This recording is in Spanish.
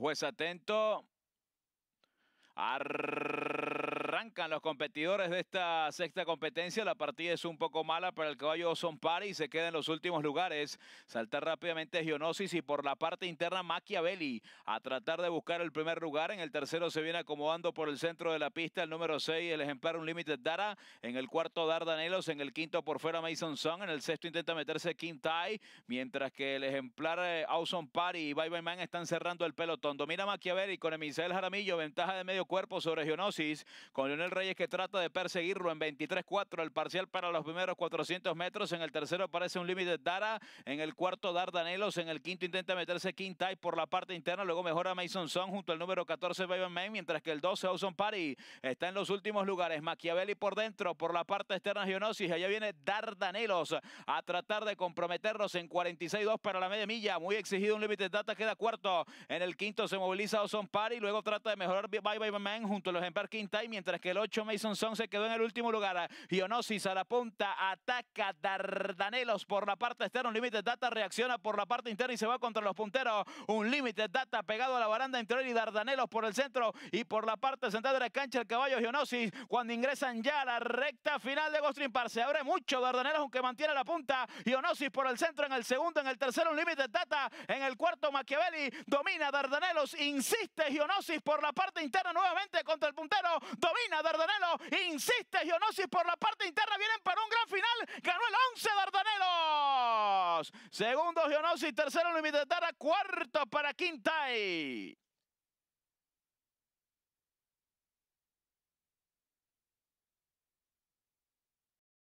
Juez pues atento los competidores de esta sexta competencia. La partida es un poco mala para el caballo Pari y se queda en los últimos lugares. Saltar rápidamente Geonosis y por la parte interna Machiavelli a tratar de buscar el primer lugar. En el tercero se viene acomodando por el centro de la pista el número 6, el ejemplar Unlimited Dara. En el cuarto Dardanelos, en el quinto por fuera Mason Song. En el sexto intenta meterse Quintay, mientras que el ejemplar Auson eh, Pari Party y Bye Bye Man están cerrando el pelotón. Domina Machiavelli con Emisel Jaramillo, ventaja de medio cuerpo sobre Geonosis, con el Reyes que trata de perseguirlo en 23-4 el parcial para los primeros 400 metros. En el tercero aparece un límite Dara. En el cuarto Dardanelos. En el quinto intenta meterse Quintay por la parte interna. Luego mejora Mason Song junto al número 14 biden Main. Mientras que el 12 Ozon Party está en los últimos lugares. Machiavelli por dentro. Por la parte externa Geonosis Allá viene Dardanelos a tratar de comprometerlos en 46-2 para la media milla. Muy exigido un límite Data. Queda cuarto. En el quinto se moviliza Ozon Party. Luego trata de mejorar Bye Bye Man junto al ejemplar Quintay. Mientras que el 8 Mason Song se quedó en el último lugar. Gionosis a la punta, ataca Dardanelos por la parte externa. Un límite Data reacciona por la parte interna y se va contra los punteros. Un límite Data pegado a la baranda interior y Dardanelos por el centro y por la parte central de la cancha el caballo Gionosis. Cuando ingresan ya a la recta final de Gostrin se abre mucho Dardanelos aunque mantiene la punta. Gionosis por el centro en el segundo, en el tercero un límite Data, en el cuarto Machiavelli domina Dardanelos, insiste Gionosis por la parte interna nuevamente contra el puntero, domina Dardanelo insiste, Gionosis por la parte interna, vienen para un gran final, ganó el 11 Dardanelos. Segundo Gionosis, tercero limitedara, cuarto para Quintay.